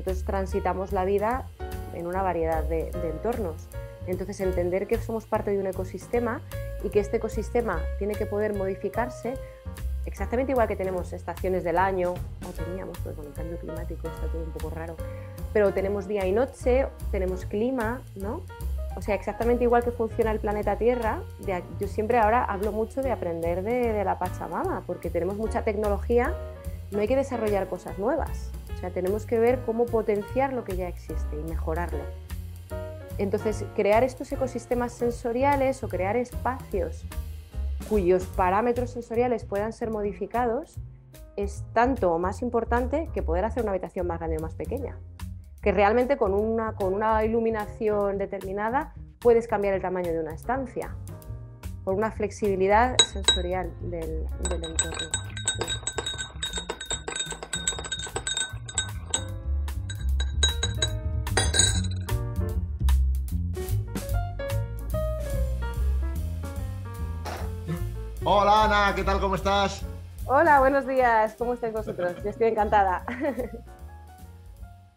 Entonces transitamos la vida en una variedad de, entornos. Entonces entender que somos parte de un ecosistema y que este ecosistema tiene que poder modificarse exactamente igual que tenemos estaciones del año, o teníamos, con pues, el cambio climático está todo un poco raro, pero tenemos día y noche, tenemos clima, ¿no? O sea, exactamente igual que funciona el planeta Tierra, yo siempre ahora hablo mucho de aprender de, de la Pachamama, porque tenemos mucha tecnología, no hay que desarrollar cosas nuevas, tenemos que ver cómo potenciar lo que ya existe y mejorarlo. Entonces, crear estos ecosistemas sensoriales o crear espacios cuyos parámetros sensoriales puedan ser modificados es tanto o más importante que poder hacer una habitación más grande o más pequeña. Que realmente con una, con una iluminación determinada puedes cambiar el tamaño de una estancia por una flexibilidad sensorial del entorno. Hola Ana, ¿qué tal? ¿Cómo estás? Hola, buenos días. ¿Cómo estáis vosotros? Yo estoy encantada.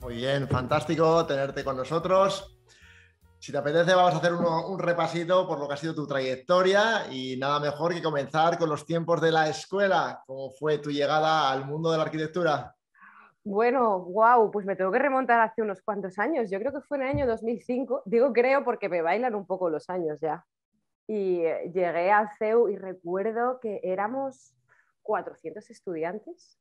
Muy bien, fantástico tenerte con nosotros. Si te apetece, vamos a hacer un repasito por lo que ha sido tu trayectoria y nada mejor que comenzar con los tiempos de la escuela. ¿Cómo fue tu llegada al mundo de la arquitectura? Bueno, wow, pues me tengo que remontar hace unos cuantos años. Yo creo que fue en el año 2005. Digo creo porque me bailan un poco los años ya. Y eh, llegué a CEU y recuerdo que éramos 400 estudiantes.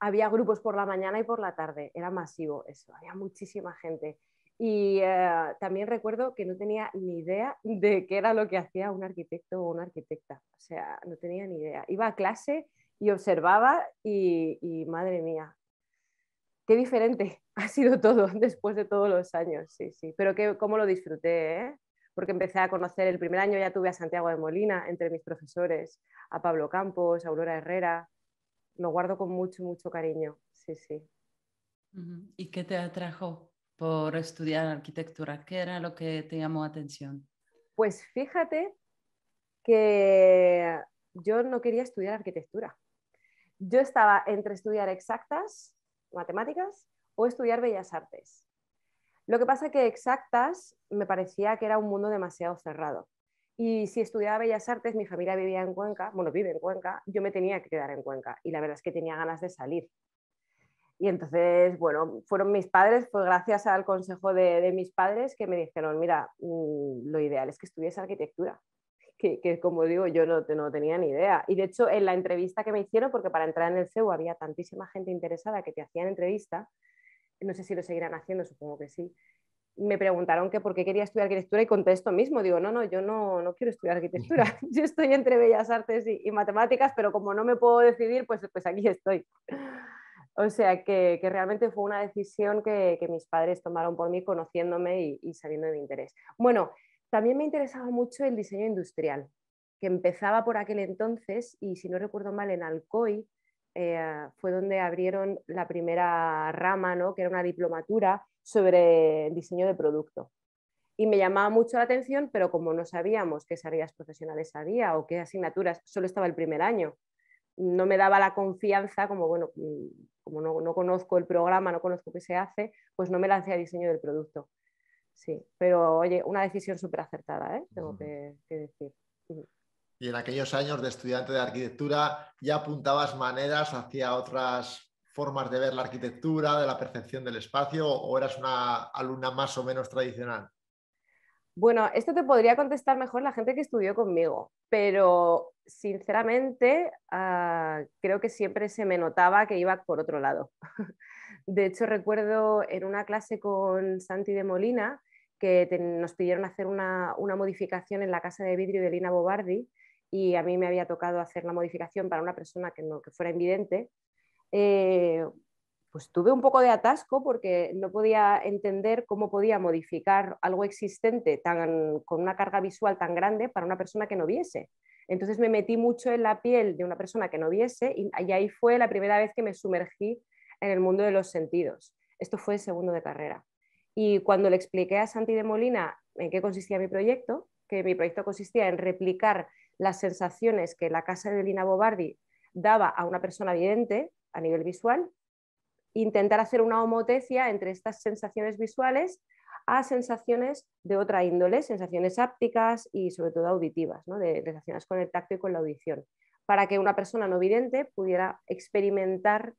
Había grupos por la mañana y por la tarde, era masivo eso, había muchísima gente. Y eh, también recuerdo que no tenía ni idea de qué era lo que hacía un arquitecto o una arquitecta. O sea, no tenía ni idea. Iba a clase y observaba y, madre mía, qué diferente ha sido todo después de todos los años. Sí, sí. Pero cómo lo disfruté, ¿eh? porque empecé a conocer el primer año, ya tuve a Santiago de Molina entre mis profesores, a Pablo Campos, a Aurora Herrera. Lo guardo con mucho, mucho cariño. Sí, sí. ¿Y qué te atrajo por estudiar arquitectura? ¿Qué era lo que te llamó atención? Pues fíjate que yo no quería estudiar arquitectura. Yo estaba entre estudiar exactas, matemáticas, o estudiar bellas artes. Lo que pasa que exactas me parecía que era un mundo demasiado cerrado. Y si estudiaba Bellas Artes, mi familia vivía en Cuenca, bueno, vive en Cuenca, yo me tenía que quedar en Cuenca y la verdad es que tenía ganas de salir. Y entonces, bueno, fueron mis padres, pues gracias al consejo de, mis padres que me dijeron, mira, mm, lo ideal es que estudies arquitectura, que, como digo, yo no, no tenía ni idea. Y de hecho, en la entrevista que me hicieron, porque para entrar en el CEU había tantísima gente interesada que te hacían entrevista, no sé si lo seguirán haciendo, supongo que sí, me preguntaron que por qué quería estudiar arquitectura y contesto esto mismo. Digo, no, no, yo no, no quiero estudiar arquitectura. Yo estoy entre bellas artes y, matemáticas, pero como no me puedo decidir, pues, pues aquí estoy. O sea, que, realmente fue una decisión que, mis padres tomaron por mí, conociéndome y, y sabiendo de mi interés. Bueno, también me interesaba mucho el diseño industrial, que empezaba por aquel entonces y, si no recuerdo mal, en Alcoy eh, fue donde abrieron la primera rama, ¿no? que era una diplomatura sobre diseño de producto. Y me llamaba mucho la atención, pero como no sabíamos qué áreas profesionales había o qué asignaturas, solo estaba el primer año, no me daba la confianza, como bueno, mm, como no, conozco el programa, no conozco qué se hace, pues no me lancé a diseño del producto. Sí, pero oye, una decisión súper acertada, ¿eh? tengo que, que decir. Y en aquellos años de estudiante de arquitectura ya apuntabas maneras hacia otras formas de ver la arquitectura, de la percepción del espacio, o eras una alumna más o menos tradicional? Bueno, esto te podría contestar mejor la gente que estudió conmigo, pero sinceramente ah, creo que siempre se me notaba que iba por otro lado. De hecho, recuerdo en una clase con Santi de Molina que nos pidieron hacer una, una, modificación en la casa de vidrio de Lina Bobardi y a mí me había tocado hacer la modificación para una persona que, no, fuera invidente, eh, pues tuve un poco de atasco porque no podía entender cómo podía modificar algo existente con una carga visual tan grande para una persona que no viese. Entonces me metí mucho en la piel de una persona que no viese y, y ahí fue la primera vez que me sumergí en el mundo de los sentidos. Esto fue el segundo de carrera. Y cuando le expliqué a Santi de Molina en qué consistía mi proyecto, que mi proyecto consistía en replicar las sensaciones que la casa de Lina Bobardi daba a una persona vidente a nivel visual, intentar hacer una homotecia entre estas sensaciones visuales a sensaciones de otra índole, sensaciones ápticas y sobre todo auditivas, ¿no? de, relacionadas con el tacto y con la audición, para que una persona no vidente pudiera experimentar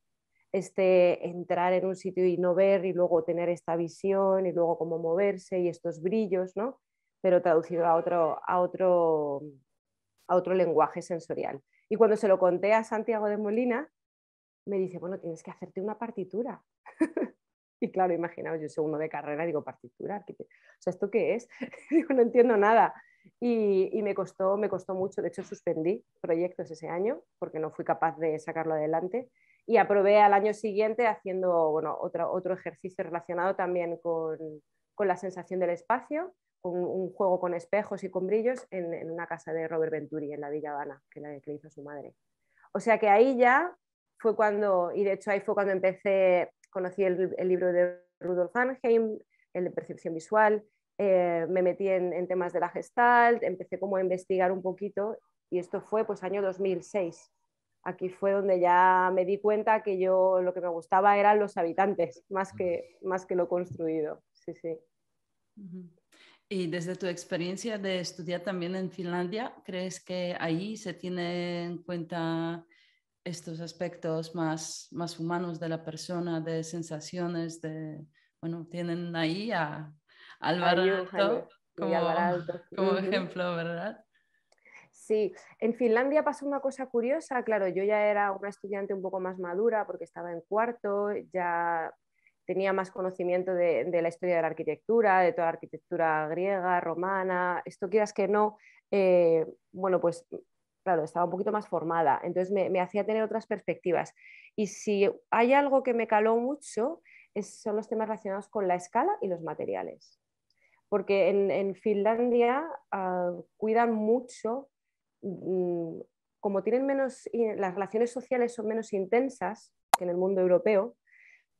este entrar en un sitio y no ver y luego tener esta visión y luego cómo moverse y estos brillos, ¿no? pero traducido a otro, a otro a otro lenguaje sensorial. Y cuando se lo conté a Santiago de Molina, me dice, bueno, tienes que hacerte una partitura. y claro, imaginaos, yo soy uno de carrera, digo, partitura, o sea, ¿esto qué es? digo, no entiendo nada. Y, me, costó, me costó mucho, de hecho suspendí proyectos ese año porque no fui capaz de sacarlo adelante y aprobé al año siguiente haciendo otro, ejercicio relacionado también con, con la sensación del espacio un, juego con espejos y con brillos en, una casa de Robert Venturi, en la Villa Habana, que la que hizo su madre. O sea que ahí ya fue cuando, y de hecho ahí fue cuando empecé, conocí el, libro de Rudolf Anheim el de percepción visual, eh, me metí en, temas de la gestalt, empecé como a investigar un poquito y esto fue pues año 2006. Aquí fue donde ya me di cuenta que yo lo que me gustaba eran los habitantes, más que, más que lo construido. Sí, sí. Y desde tu experiencia de estudiar también en Finlandia, ¿crees que ahí se tienen en cuenta estos aspectos más, más humanos de la persona, de sensaciones, de, bueno, tienen ahí a Álvaro Alto como, ejemplo, ¿verdad? Sí, en Finlandia pasó una cosa curiosa, claro, yo ya era una estudiante un poco más madura porque estaba en cuarto, ya tenía más conocimiento de, la historia de la arquitectura, de toda la arquitectura griega, romana, esto quieras que no, eh, bueno, pues claro, estaba un poquito más formada, entonces me, hacía tener otras perspectivas. Y si hay algo que me caló mucho, son los temas relacionados con la escala y los materiales. Porque en, Finlandia ah, cuidan mucho, mm, como tienen menos, las relaciones sociales son menos intensas que en el mundo europeo,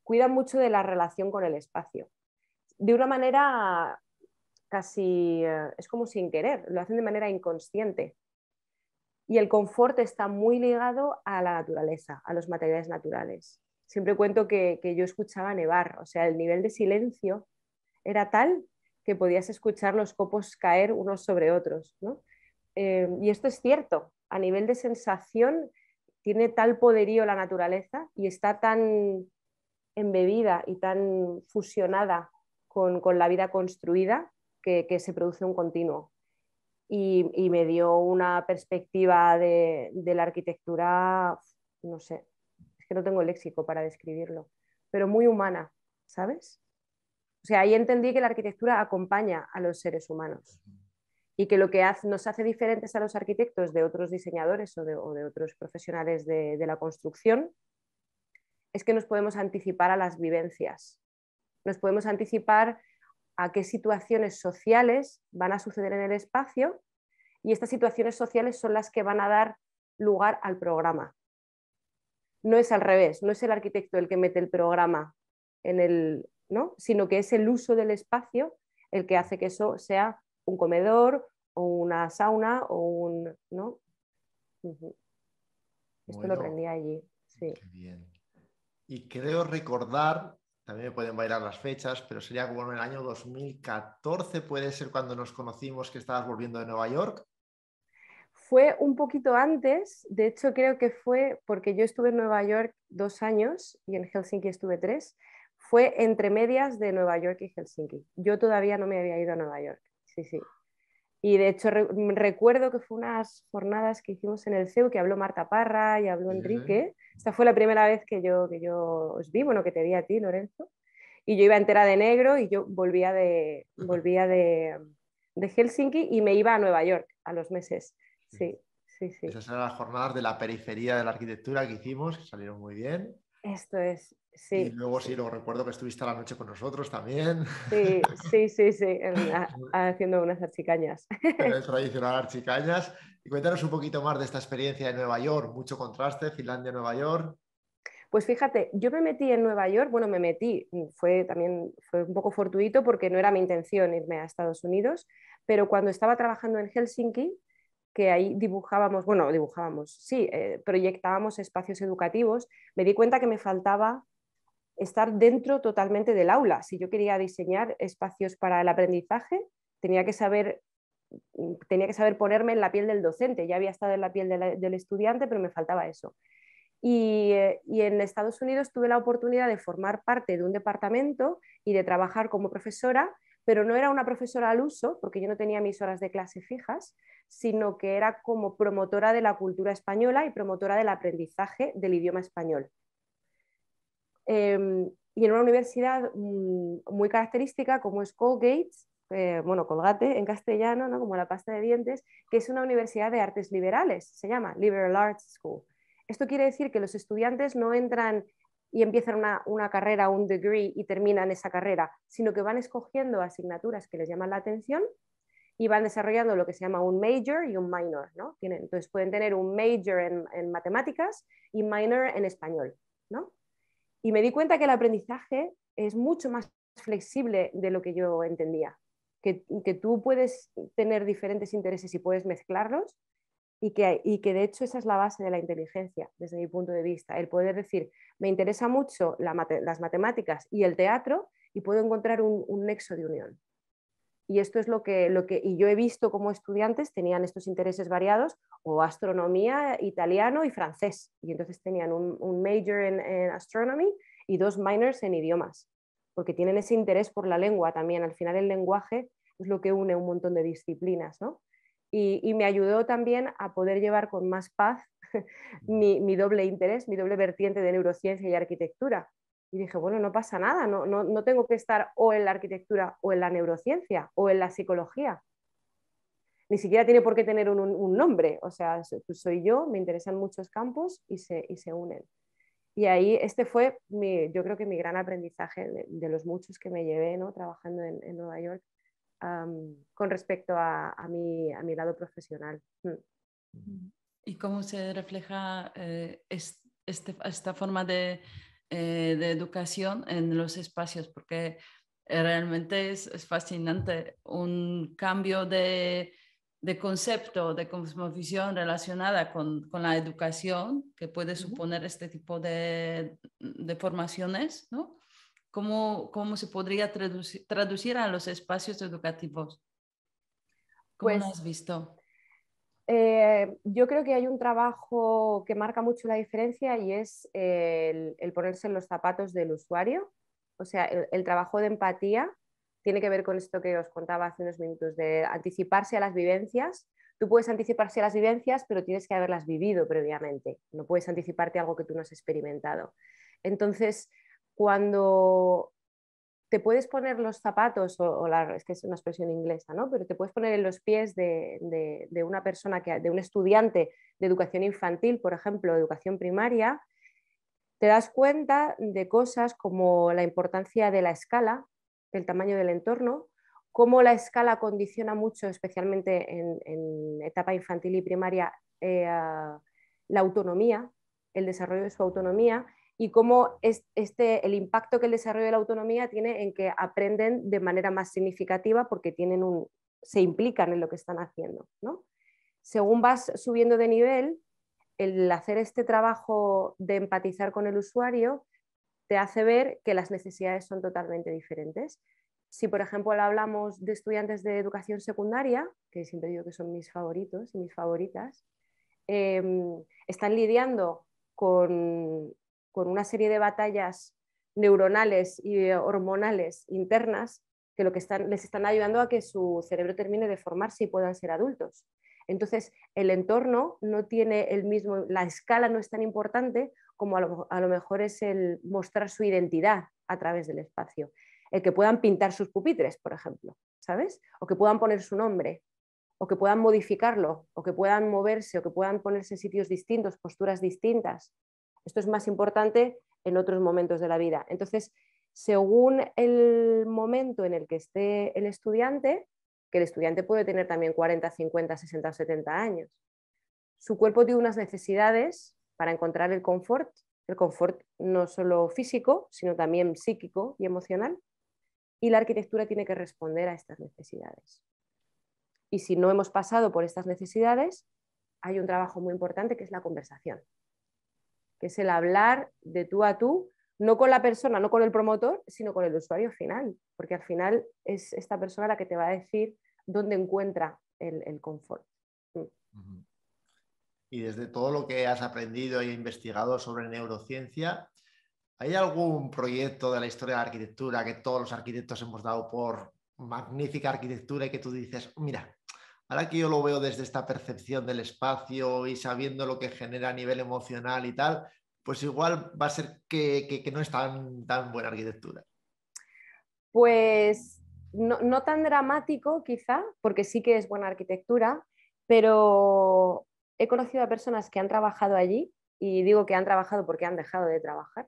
cuida mucho de la relación con el espacio. De una manera casi, eh, es como sin querer, lo hacen de manera inconsciente. Y el confort está muy ligado a la naturaleza, a los materiales naturales. Siempre cuento que, yo escuchaba nevar, o sea, el nivel de silencio era tal que podías escuchar los copos caer unos sobre otros. Eh, y esto es cierto, a nivel de sensación tiene tal poderío la naturaleza y está tan embebida y tan fusionada con, con la vida construida que, que, se produce un continuo. Y, y me dio una perspectiva de, de, la arquitectura, no sé, es que no tengo léxico para describirlo, pero muy humana, ¿sabes? O sea, ahí entendí que la arquitectura acompaña a los seres humanos y que lo que nos hace diferentes a los arquitectos de otros diseñadores o de, o de otros profesionales de, de la construcción es que nos podemos anticipar a las vivencias, nos podemos anticipar a qué situaciones sociales van a suceder en el espacio y estas situaciones sociales son las que van a dar lugar al programa. No es al revés, no es el arquitecto el que mete el programa en el, ¿no? sino que es el uso del espacio el que hace que eso sea un comedor o una sauna o un, ¿no? Esto lo aprendí allí. bien y creo recordar, también me pueden bailar las fechas, pero sería como en el año 2014, puede ser cuando nos conocimos que estabas volviendo de Nueva York. Fue un poquito antes, de hecho creo que fue porque yo estuve en Nueva York dos años y en Helsinki estuve tres, fue entre medias de Nueva York y Helsinki. Yo todavía no me había ido a Nueva York, sí, sí. Y de hecho mm, recuerdo que fue unas jornadas que hicimos en el CEU que habló Marta Parra y habló Enrique. Esta fue la primera vez que yo, que yo os vi, bueno, que te vi a ti, Lorenzo. Y yo iba entera de negro y yo volvía de, volvía de, mm, de Helsinki y me iba a Nueva York a los meses. Sí, sí, sí. Esas eran las jornadas de la periferia de la arquitectura que hicimos, que salieron muy bien. Esto es, sí. Y luego sí, lo recuerdo que estuviste la noche con nosotros también. Sí, sí, sí, sí, haciendo unas archicañas. El tradicional archicañas. Y cuéntanos un poquito más de esta experiencia de Nueva York, mucho contraste, Finlandia, Nueva York. Pues fíjate, yo me metí en Nueva York, bueno, me metí, fue también fue un poco fortuito porque no era mi intención irme a Estados Unidos, pero cuando estaba trabajando en Helsinki, que ahí dibujábamos, bueno, dibujábamos, sí, eh, proyectábamos espacios educativos, me di cuenta que me faltaba estar dentro totalmente del aula. Si yo quería diseñar espacios para el aprendizaje, tenía que saber mm, tenía que saber ponerme en la piel del docente. Ya había estado en la piel del estudiante, pero me faltaba eso. Eh, y, en Estados Unidos tuve la oportunidad de formar parte de un departamento y de trabajar como profesora, pero no era una profesora al uso, porque yo no tenía mis horas de clase fijas, sino que era como promotora de la cultura española y promotora del aprendizaje del idioma español. Em, y en una universidad mm, muy característica como es Colgate, eh, bueno, Colgate en castellano, ¿no? como la pasta de dientes, que es una universidad de artes liberales, se llama Liberal Arts School. Esto quiere decir que los estudiantes no entran y empiezan una, una, carrera, un degree y terminan esa carrera, sino que van escogiendo asignaturas que les llaman la atención y van desarrollando lo que se llama un major y un minor, ¿no? Tienen, entonces pueden tener un major en, matemáticas y minor en español, ¿no? Y me di cuenta que el aprendizaje es mucho más flexible de lo que yo entendía, que, tú puedes tener diferentes intereses y puedes mezclarlos y que, que de hecho esa es la base de la inteligencia desde mi punto de vista, el poder decir, me interesa mucho las matemáticas y el teatro y puedo encontrar un nexo de unión. Y esto es lo que, lo que yo he visto como estudiantes tenían estos intereses variados, o astronomía, italiano y francés. Y entonces tenían un, major en, en astronomy y dos minors en idiomas, porque tienen ese interés por la lengua también. Al final el lenguaje es lo que une un montón de disciplinas, Y, me ayudó también a poder llevar con más paz mi, doble interés, mi doble vertiente de neurociencia y arquitectura, y dije, bueno, no pasa nada, no, tengo que estar o en la arquitectura o en la neurociencia o en la psicología. Ni siquiera tiene por qué tener un, nombre, o sea, pues soy yo, me interesan muchos campos y se, unen. Y ahí este fue, yo creo que mi gran aprendizaje de, los muchos que me llevé trabajando en, Nueva York con respecto a, a, mi, a, mi, lado profesional. Mm. ¿Y cómo se refleja eh, este, esta forma de eh, de educación en los espacios, porque eh, realmente es, fascinante un cambio de, concepto, de cosmovisión relacionada con, la educación que puede suponer este tipo de, formaciones, ¿no? ¿Cómo, se podría traducir, a los espacios educativos? ¿Cómo pues has visto? Eh, yo creo que hay un trabajo que marca mucho la diferencia y es el, ponerse en los zapatos del usuario. O sea, el, el, trabajo de empatía tiene que ver con esto que os contaba hace unos minutos, de anticiparse a las vivencias. Tú puedes anticiparse a las vivencias, pero tienes que haberlas vivido previamente. No puedes anticiparte a algo que tú no has experimentado. Entonces, cuando te puedes poner los zapatos, o, es que es una expresión inglesa, ¿no? pero te puedes poner en los pies de, una persona, que, de un estudiante de educación infantil, por ejemplo, educación primaria, te das cuenta de cosas como la importancia de la escala, el tamaño del entorno, cómo la escala condiciona mucho, especialmente en, etapa infantil y primaria, eh, la autonomía, el desarrollo de su autonomía y cómo es, este, el impacto que el desarrollo de la autonomía tiene en que aprenden de manera más significativa porque tienen un, se implican en lo que están haciendo. ¿no? Según vas subiendo de nivel, el hacer este trabajo de empatizar con el usuario te hace ver que las necesidades son totalmente diferentes. Si, por ejemplo, hablamos de estudiantes de educación secundaria, que siempre digo que son mis favoritos y mis favoritas, em, están lidiando con con una serie de batallas neuronales y hormonales internas que lo les están ayudando a que su cerebro termine de formarse y puedan ser adultos. Entonces, el entorno no tiene el mismo, la escala no es tan importante como a lo, a lo, mejor es el mostrar su identidad a través del espacio. El que puedan pintar sus pupitres, por ejemplo, ¿sabes? O que puedan poner su nombre, o que puedan modificarlo, o que puedan moverse, o que puedan ponerse en sitios distintos, posturas distintas. Esto es más importante en otros momentos de la vida. Entonces, según el momento en el que esté el estudiante, que el estudiante puede tener también 40, 50, 60 o 70 años, su cuerpo tiene unas necesidades para encontrar el confort, el confort no solo físico, sino también psíquico y emocional, y la arquitectura tiene que responder a estas necesidades. Y si no hemos pasado por estas necesidades, hay un trabajo muy importante que es la conversación que es el hablar de tú a tú, no con la persona, no con el promotor, sino con el usuario final, porque al final es esta persona la que te va a decir dónde encuentra el, confort. Mm. Y desde todo lo que has aprendido e investigado sobre neurociencia, ¿hay algún proyecto de la historia de la arquitectura que todos los arquitectos hemos dado por magnífica arquitectura y que tú dices, mira, Ahora que yo lo veo desde esta percepción del espacio y sabiendo lo que genera a nivel emocional y tal, pues igual va a ser que, no es tan, buena arquitectura. Pues no, no, tan dramático quizá, porque sí que es buena arquitectura, pero he conocido a personas que han trabajado allí y digo que han trabajado porque han dejado de trabajar.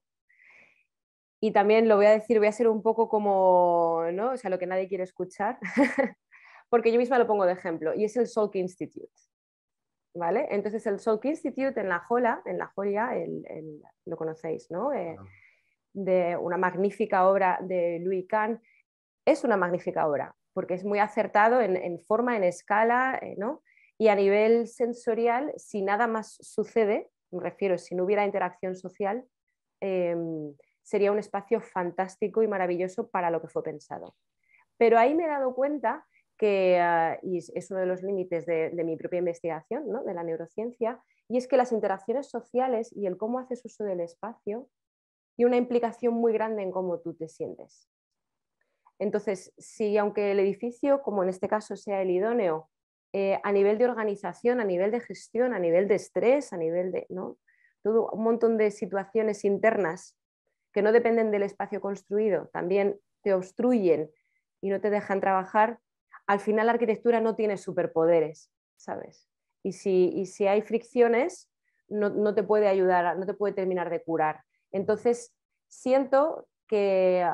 Y también lo voy a decir, voy a ser un poco como, ¿no? O sea, lo que nadie quiere escuchar, porque yo misma lo pongo de ejemplo, y es el Salk Institute. ¿Vale? Entonces el Salk Institute en La Jolla. en La Jolla, lo conocéis, ¿no? Eh, de una magnífica obra de Louis Kahn, es una magnífica obra, porque es muy acertado en, forma, en escala, eh, ¿no? Y a nivel sensorial, si nada más sucede, me refiero, si no hubiera interacción social, em, sería un espacio fantástico y maravilloso para lo que fue pensado. Pero ahí me he dado cuenta que ah, y es uno de los límites de, mi propia investigación, ¿no? de la neurociencia, y es que las interacciones sociales y el cómo haces uso del espacio tiene una implicación muy grande en cómo tú te sientes. Entonces, si aunque el edificio, como en este caso, sea el idóneo, eh, a nivel de organización, a nivel de gestión, a nivel de estrés, a nivel de todo un montón de situaciones internas que no dependen del espacio construido, también te obstruyen y no te dejan trabajar, al final la arquitectura no tiene superpoderes, ¿sabes? Y si, si hay fricciones, no, te puede ayudar, no te puede terminar de curar. Entonces, siento que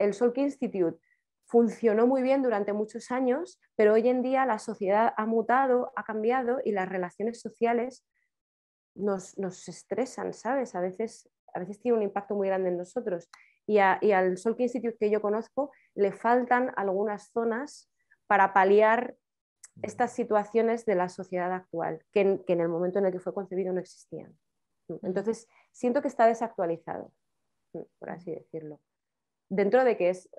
el Solk Institute funcionó muy bien durante muchos años, pero hoy en día la sociedad ha mutado, ha cambiado y las relaciones sociales nos, estresan, ¿sabes? A veces, a veces tiene un impacto muy grande en nosotros. Y, y al Solk Institute que yo conozco le faltan algunas zonas para paliar estas situaciones de la sociedad actual, que en, el momento en el que fue concebido no existían. Mm, entonces, siento que está desactualizado, mm, por así decirlo. Dentro de que es,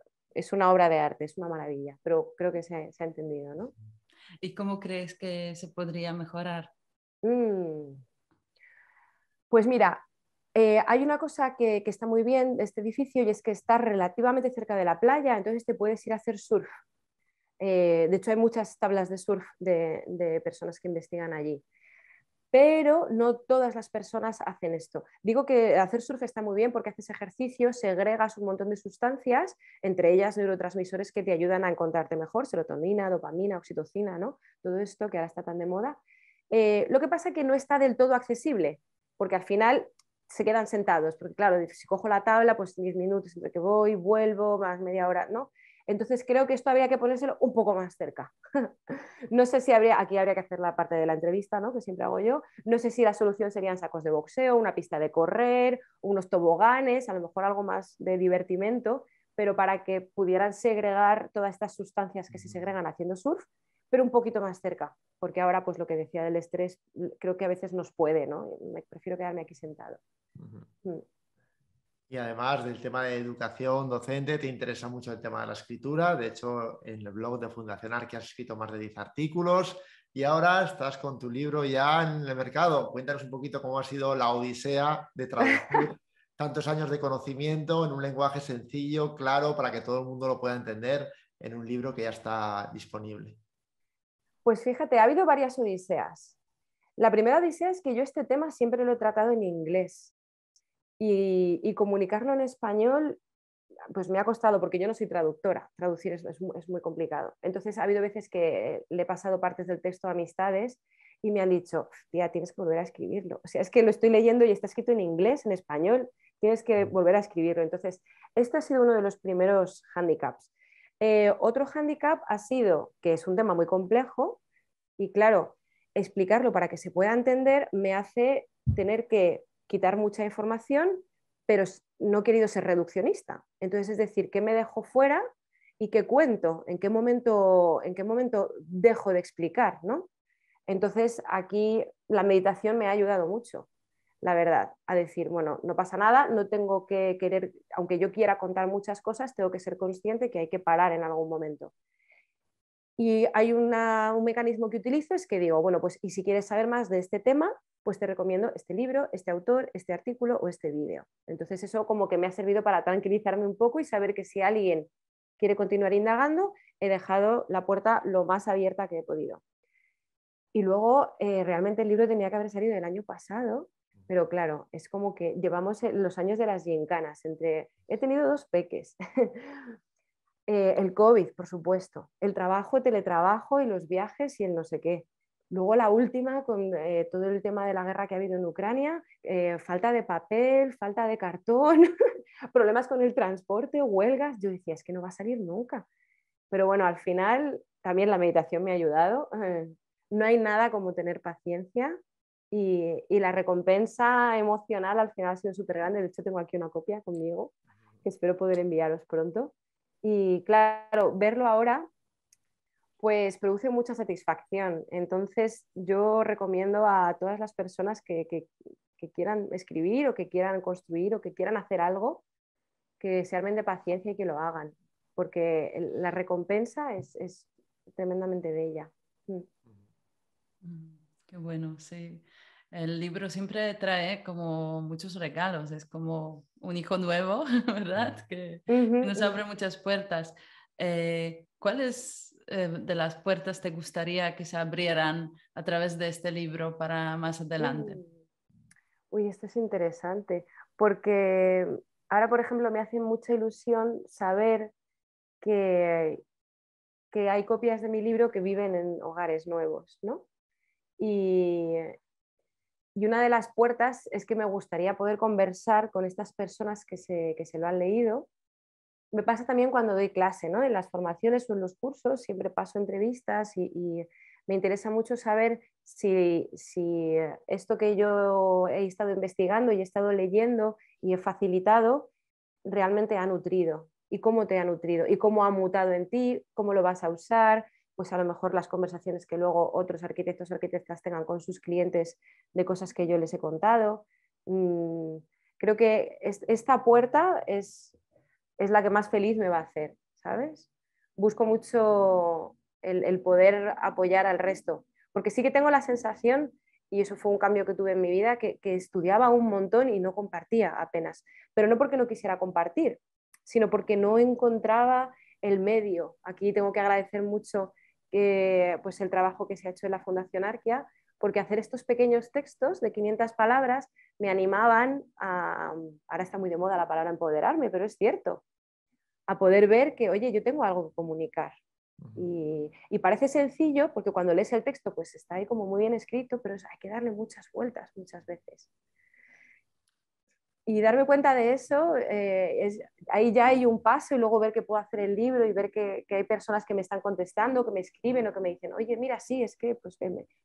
una obra de arte, es una maravilla, pero creo que se, ha entendido, ¿no? ¿Y cómo crees que se podría mejorar? Mm. Pues mira, eh, hay una cosa que está muy bien de este edificio y es que está relativamente cerca de la playa, entonces te puedes ir a hacer surf eh, de hecho, hay muchas tablas de surf de, personas que investigan allí pero no todas las personas hacen esto. Digo que hacer surf está muy bien porque haces ejercicio, segregas un montón de sustancias, entre ellas neurotransmisores que te ayudan a encontrarte mejor, serotonina, dopamina, oxitocina, ¿no? Todo esto que ahora está tan de moda. Eh, lo que pasa que no está del todo accesible, porque al final se quedan sentados, porque claro, si cojo la tabla, pues 10 minutos entre que voy, vuelvo, más media hora, ¿no? Entonces creo que esto habría que ponérselo un poco más cerca. no sé si habría, aquí habría que hacer la parte de la entrevista, ¿no? que siempre hago yo. No sé si la solución serían sacos de boxeo, una pista de correr, unos toboganes, a lo mejor algo más de divertimento, pero para que pudieran segregar todas estas sustancias que se segregan haciendo surf, pero un poquito más cerca, porque ahora pues lo que decía del estrés creo que a veces nos puede, ¿no? prefiero quedarme aquí sentado. Y además del tema de educación docente, te interesa mucho el tema de la escritura. De hecho, en el blog de Fundación Arque has escrito más de 10 artículos y ahora estás con tu libro ya en el mercado. Cuéntanos un poquito cómo ha sido la odisea de traducir tantos años de conocimiento en un lenguaje sencillo, claro, para que todo el mundo lo pueda entender en un libro que ya está disponible. Pues fíjate, ha habido varias odiseas. La primera odisea es que yo este tema siempre lo he tratado en inglés y, comunicarlo en español, pues me ha costado porque yo no soy traductora, traducir es, es, muy complicado. Entonces ha habido veces que le he pasado partes del texto a amistades y me han dicho, tía, tienes que volver a escribirlo. O sea, es que lo estoy leyendo y está escrito en inglés, en español, tienes que mm. volver a escribirlo. Entonces, este ha sido uno de los primeros handicaps. Eh, otro hándicap ha sido que es un tema muy complejo y claro, explicarlo para que se pueda entender me hace tener que quitar mucha información, pero no he querido ser reduccionista. Entonces, es decir, ¿qué me dejo fuera y qué cuento? ¿En qué momento, en qué momento dejo de explicar? ¿no? Entonces, aquí la meditación me ha ayudado mucho, la verdad, a decir, bueno, no pasa nada, no tengo que querer, aunque yo quiera contar muchas cosas, tengo que ser consciente que hay que parar en algún momento. Y hay un mecanismo que utilizo, es que digo, bueno, pues y si quieres saber más de este tema, pues te recomiendo este libro, este autor, este artículo o este vídeo. Entonces eso como que me ha servido para tranquilizarme un poco y saber que si alguien quiere continuar indagando, he dejado la puerta lo más abierta que he podido. Y luego, eh, realmente el libro tenía que haber salido el año pasado, pero claro, es como que llevamos eh, los años de las gincanas, entre he tenido dos peques, Eh, el COVID, por supuesto, el trabajo, teletrabajo y los viajes y el no sé qué. Luego la última, con eh, todo el tema de la guerra que ha habido en Ucrania, eh, falta de papel, falta de cartón, problemas con el transporte, huelgas. Yo decía, es que no va a salir nunca. Pero bueno, al final también la meditación me ha ayudado. no hay nada como tener paciencia y, y la recompensa emocional al final ha sido súper grande. De hecho, tengo aquí una copia conmigo que espero poder enviaros pronto. Y claro, verlo ahora pues produce mucha satisfacción. Entonces yo recomiendo a todas las personas que, quieran escribir o que quieran construir o que quieran hacer algo, que se armen de paciencia y que lo hagan, porque la recompensa es, tremendamente bella. Mm. Mm, qué bueno, sí el libro siempre trae como muchos regalos, es como un hijo nuevo, ¿verdad? Que nos abre muchas puertas. Eh, ¿Cuáles eh, de las puertas te gustaría que se abrieran a través de este libro para más adelante? Uh. Uy, esto es interesante, porque ahora, por ejemplo, me hace mucha ilusión saber que, que hay copias de mi libro que viven en hogares nuevos, ¿no? Y, y una de las puertas es que me gustaría poder conversar con estas personas que se, lo han leído. Me pasa también cuando doy clase, ¿no? En las formaciones o en los cursos siempre paso entrevistas y, me interesa mucho saber si, si, esto que yo he estado investigando y he estado leyendo y he facilitado realmente ha nutrido y cómo te ha nutrido y cómo ha mutado en ti, cómo lo vas a usar, pues a lo mejor las conversaciones que luego otros arquitectos o arquitectas tengan con sus clientes de cosas que yo les he contado. Mm, creo que esta puerta es, la que más feliz me va a hacer, ¿sabes? Busco mucho el, poder apoyar al resto, porque sí que tengo la sensación, y eso fue un cambio que tuve en mi vida, que, que estudiaba un montón y no compartía apenas, pero no porque no quisiera compartir, sino porque no encontraba el medio. Aquí tengo que agradecer mucho eh, pues el trabajo que se ha hecho en la Fundación Arquia, porque hacer estos pequeños textos de 500 palabras me animaban a, ahora está muy de moda la palabra empoderarme, pero es cierto, a poder ver que, oye, yo tengo algo que comunicar. Y, y, parece sencillo porque cuando lees el texto, pues está ahí como muy bien escrito, pero hay que darle muchas vueltas muchas veces y darme cuenta de eso, eh, es, ahí ya hay un paso y luego ver que puedo hacer el libro y ver que, hay personas que me están contestando, que me escriben o que me dicen, oye, mira, sí, es que pues,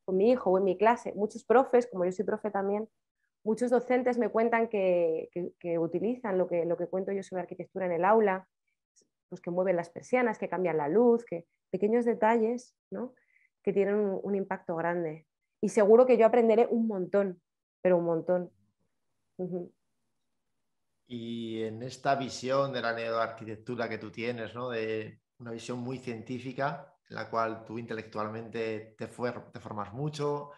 con mi hijo o en mi clase, muchos profes, como yo soy profe también, muchos docentes me cuentan que, utilizan lo que, lo que cuento yo sobre arquitectura en el aula, pues que mueven las persianas, que cambian la luz, que pequeños detalles que tienen un, impacto grande. Y seguro que yo aprenderé un montón, pero un montón. Y en esta visión de la neoarquitectura que tú tienes, de una visión muy científica, en la cual tú intelectualmente te, te formas mucho,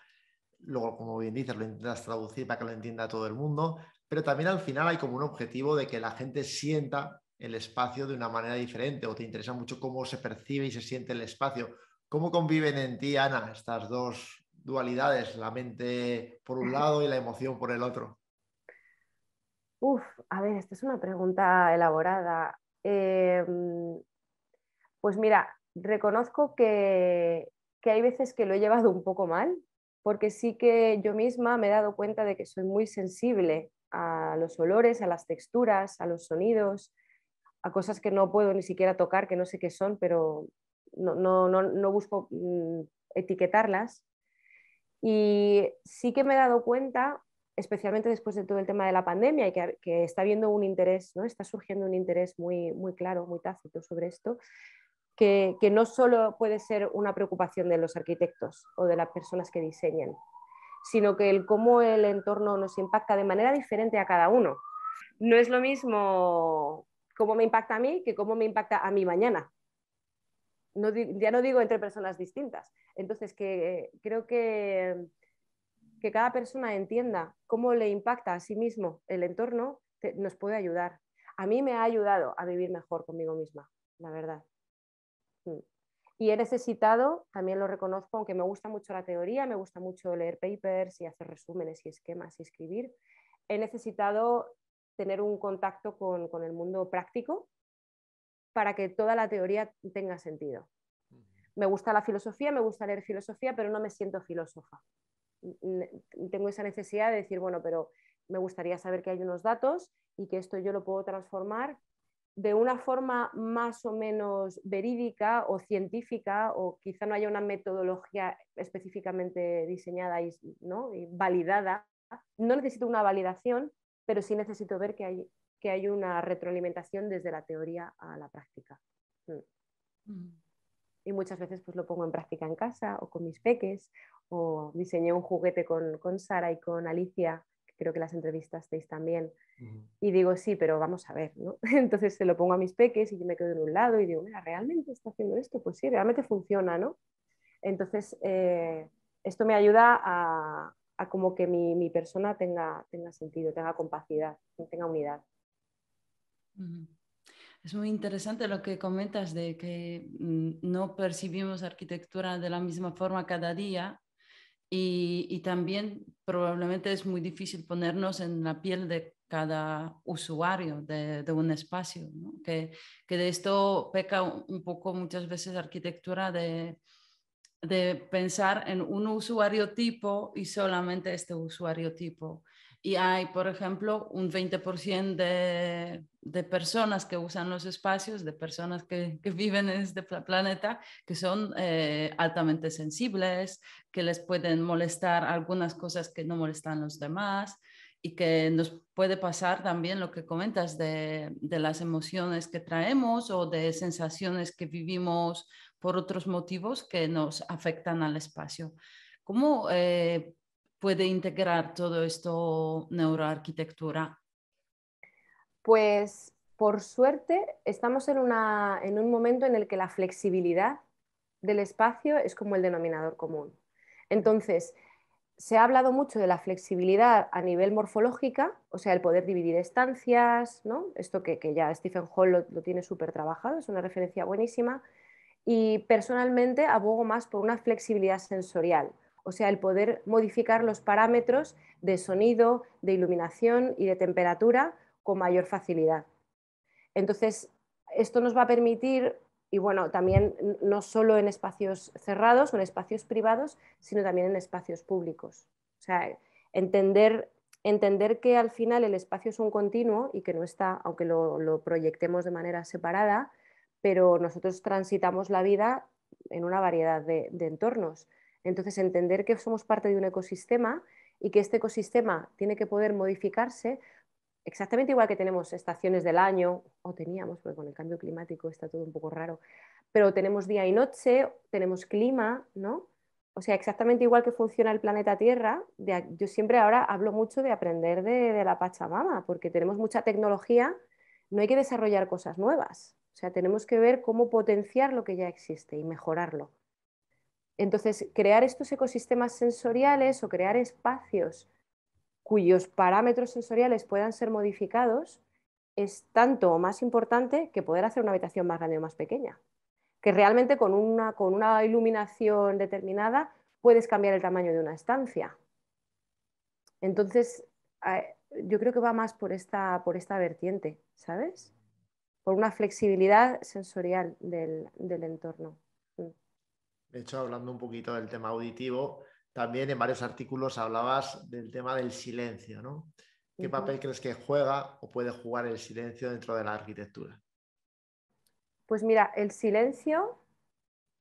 luego, como bien dices, lo intentas traducir para que lo entienda todo el mundo, pero también al final hay como un objetivo de que la gente sienta el espacio de una manera diferente o te interesa mucho cómo se percibe y se siente el espacio. ¿Cómo conviven en ti, Ana, estas dos dualidades, la mente por un lado y la emoción por el otro? Uf, a ver, esta es una pregunta elaborada. Em, pues mira, reconozco que, hay veces que lo he llevado un poco mal, porque sí que yo misma me he dado cuenta de que soy muy sensible a los olores, a las texturas, a los sonidos, a cosas que no puedo ni siquiera tocar, que no sé qué son, pero no, no busco mm, etiquetarlas. Y sí que me he dado cuenta especialmente después de todo el tema de la pandemia y que, está viendo un interés, ¿no? está surgiendo un interés muy, muy claro, muy tácito sobre esto, que, no solo puede ser una preocupación de los arquitectos o de las personas que diseñen, sino que el cómo el entorno nos impacta de manera diferente a cada uno. No es lo mismo cómo me impacta a mí que cómo me impacta a mí mañana. ya no digo entre personas distintas. Entonces, que creo que que cada persona entienda cómo le impacta a sí mismo el entorno, nos puede ayudar. A mí me ha ayudado a vivir mejor conmigo misma, la verdad. Mm. Y he necesitado, también lo reconozco, aunque me gusta mucho la teoría, me gusta mucho leer papers y hacer resúmenes y esquemas y escribir, he necesitado tener un contacto con el mundo práctico para que toda la teoría tenga sentido. Me gusta la filosofía, me gusta leer filosofía, pero no me siento filósofa tengo esa necesidad de decir, bueno, pero me gustaría saber que hay unos datos y que esto yo lo puedo transformar de una forma más o menos verídica o científica, o quizá no haya una metodología específicamente diseñada y, ¿no? validada. No necesito una validación, pero sí necesito ver que hay, que hay una retroalimentación desde la teoría a la práctica. Mm. Mm. Y muchas veces pues, lo pongo en práctica en casa o con mis peques o diseñé un juguete con, con Sara y con Alicia, creo que las entrevistasteis también. Y digo, sí, pero vamos a ver, ¿no? Entonces se lo pongo a mis peques y yo me quedo en un lado y digo, mira, ¿realmente está haciendo esto? Pues sí, realmente funciona, ¿no? Entonces, eh, esto me ayuda a, como que mi, persona tenga, tenga sentido, tenga compacidad, tenga unidad. Es muy interesante lo que comentas de que mm, no percibimos arquitectura de la misma forma cada día y, también probablemente es muy difícil ponernos en la piel de cada usuario de, un espacio, que, de esto peca un poco muchas veces la arquitectura de, de pensar en un usuario tipo y solamente este usuario tipo y hay, por ejemplo, un 20% de, personas que usan los espacios, de personas que, viven en este planeta, que son eh, altamente sensibles, que les pueden molestar algunas cosas que no molestan los demás y que nos puede pasar también lo que comentas de, las emociones que traemos o de sensaciones que vivimos por otros motivos que nos afectan al espacio. ¿Cómo eh, puede integrar todo esto neuroarquitectura? Pues por suerte estamos en, un momento en el que la flexibilidad del espacio es como el denominador común. Entonces, se ha hablado mucho de la flexibilidad a nivel morfológica, o sea, el poder dividir estancias, ¿no? esto que, ya Stephen Hall lo, lo tiene súper trabajado, es una referencia buenísima, y personalmente abogo más por una flexibilidad sensorial, o sea, el poder modificar los parámetros de sonido, de iluminación y de temperatura con mayor facilidad. Entonces, esto nos va a permitir, y bueno, también no solo en espacios cerrados o en espacios privados, sino también en espacios públicos. O sea, entender, entender que al final el espacio es un continuo y que no está, aunque lo, proyectemos de manera separada, pero nosotros transitamos la vida en una variedad de entornos. Entonces, entender que somos parte de un ecosistema y que este ecosistema tiene que poder modificarse exactamente igual que tenemos estaciones del año, o teníamos, porque con el cambio climático está todo un poco raro, pero tenemos día y noche, tenemos clima, ¿no? O sea, exactamente igual que funciona el planeta Tierra, yo siempre ahora hablo mucho de aprender de, de la Pachamama, porque tenemos mucha tecnología, no hay que desarrollar cosas nuevas, o sea, tenemos que ver cómo potenciar lo que ya existe y mejorarlo. Entonces, crear estos ecosistemas sensoriales o crear espacios cuyos parámetros sensoriales puedan ser modificados es tanto o más importante que poder hacer una habitación más grande o más pequeña. Que realmente con una, iluminación determinada puedes cambiar el tamaño de una estancia. Entonces, yo creo que va más por esta, vertiente, ¿sabes? Por una flexibilidad sensorial del entorno. De hecho, hablando un poquito del tema auditivo, también en varios artículos hablabas del tema del silencio, ¿no? ¿Qué papel crees que juega o puede jugar el silencio dentro de la arquitectura? Pues mira, el silencio,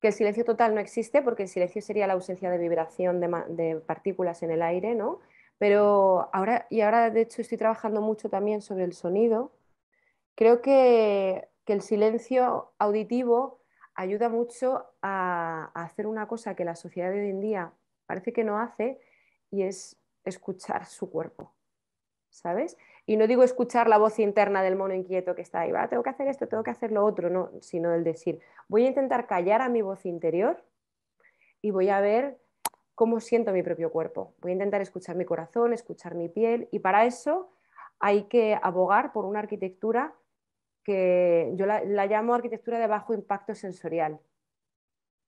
que el silencio total no existe porque el silencio sería la ausencia de vibración de, partículas en el aire, ¿no? Pero ahora, y ahora de hecho estoy trabajando mucho también sobre el sonido, creo que, que el silencio auditivo ayuda mucho a, hacer una cosa que la sociedad de hoy en día parece que no hace y es escuchar su cuerpo, ¿sabes? Y no digo escuchar la voz interna del mono inquieto que está ahí, tengo que hacer esto, tengo que hacer lo otro, no, sino el decir, voy a intentar callar a mi voz interior y voy a ver cómo siento mi propio cuerpo. Voy a intentar escuchar mi corazón, escuchar mi piel y para eso hay que abogar por una arquitectura que yo la, llamo arquitectura de bajo impacto sensorial,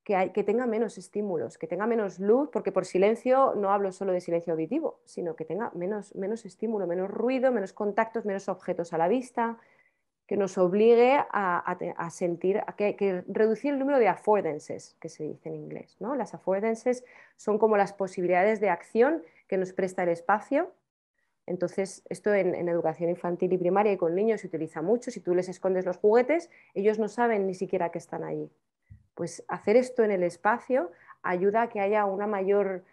que, tenga menos estímulos, que tenga menos luz, porque por silencio no hablo solo de silencio auditivo, sino que tenga menos, estímulo, menos ruido, menos contactos, menos objetos a la vista, que nos obligue a, sentir, a que, reducir el número de affordances, que se dice en inglés. Las affordances son como las posibilidades de acción que nos presta el espacio entonces, esto en, educación infantil y primaria y con niños se utiliza mucho. Si tú les escondes los juguetes, ellos no saben ni siquiera que están allí. Pues hacer esto en el espacio ayuda a que haya una mayor,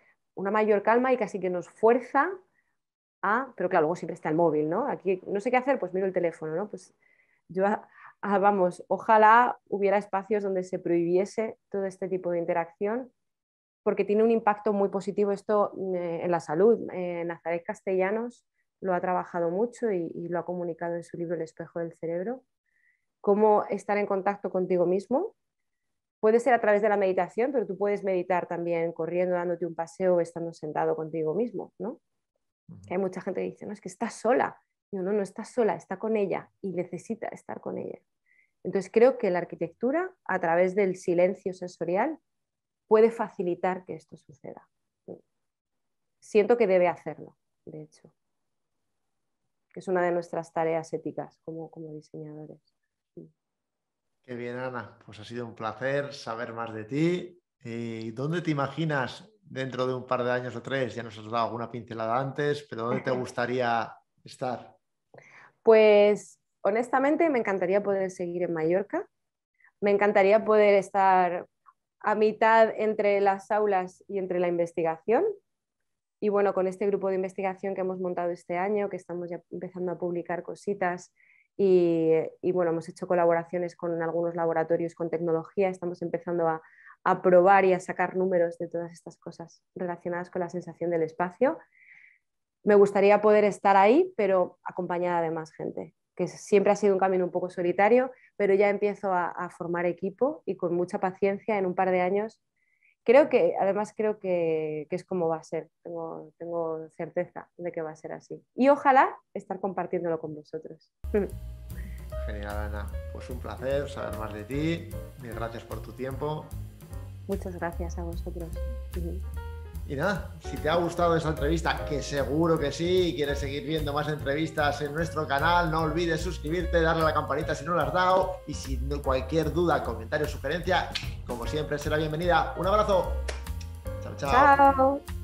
calma y casi que nos fuerza a... Pero claro, luego siempre está el móvil, ¿no? Aquí no sé qué hacer, pues miro el teléfono, ¿no? Pues yo, ah, ah, vamos, ojalá hubiera espacios donde se prohibiese todo este tipo de interacción porque tiene un impacto muy positivo esto mm, eh, en la salud. Eh, Nazaret Castellanos lo ha trabajado mucho y, lo ha comunicado en su libro El espejo del cerebro. Cómo estar en contacto contigo mismo. Puede ser a través de la meditación, pero tú puedes meditar también corriendo, dándote un paseo, estando sentado contigo mismo, ¿no? Hay mucha gente que dice, no, es que estás sola. no no, no estás sola, está con ella y necesita estar con ella. Entonces creo que la arquitectura, a través del silencio sensorial, puede facilitar que esto suceda. Siento que debe hacerlo, de hecho, es una de nuestras tareas éticas como, como diseñadores. Qué bien, Ana. Pues ha sido un placer saber más de ti. ¿Y dónde te imaginas dentro de un par de años o tres? Ya nos has dado alguna pincelada antes, pero ¿dónde te gustaría estar? Pues honestamente me encantaría poder seguir en Mallorca. Me encantaría poder estar a mitad entre las aulas y entre la investigación. Y bueno, con este grupo de investigación que hemos montado este año, que estamos ya empezando a publicar cositas y, bueno, hemos hecho colaboraciones con algunos laboratorios con tecnología, estamos empezando a, a probar y a sacar números de todas estas cosas relacionadas con la sensación del espacio. Me gustaría poder estar ahí, pero acompañada de más gente que siempre ha sido un camino un poco solitario, pero ya empiezo a, formar equipo y con mucha paciencia en un par de años. Creo que, además, creo que, que es como va a ser. Tengo, tengo, certeza de que va a ser así. Y ojalá estar compartiéndolo con vosotros. Genial, Ana. Pues un placer saber más de ti. Mil gracias por tu tiempo. Muchas gracias a vosotros. Y nada, si te ha gustado esa entrevista, que seguro que sí, y quieres seguir viendo más entrevistas en nuestro canal, no olvides suscribirte, darle a la campanita si no la has dado. Y si cualquier duda, comentario, sugerencia, como siempre, será bienvenida. Un abrazo. chao. chao. chao.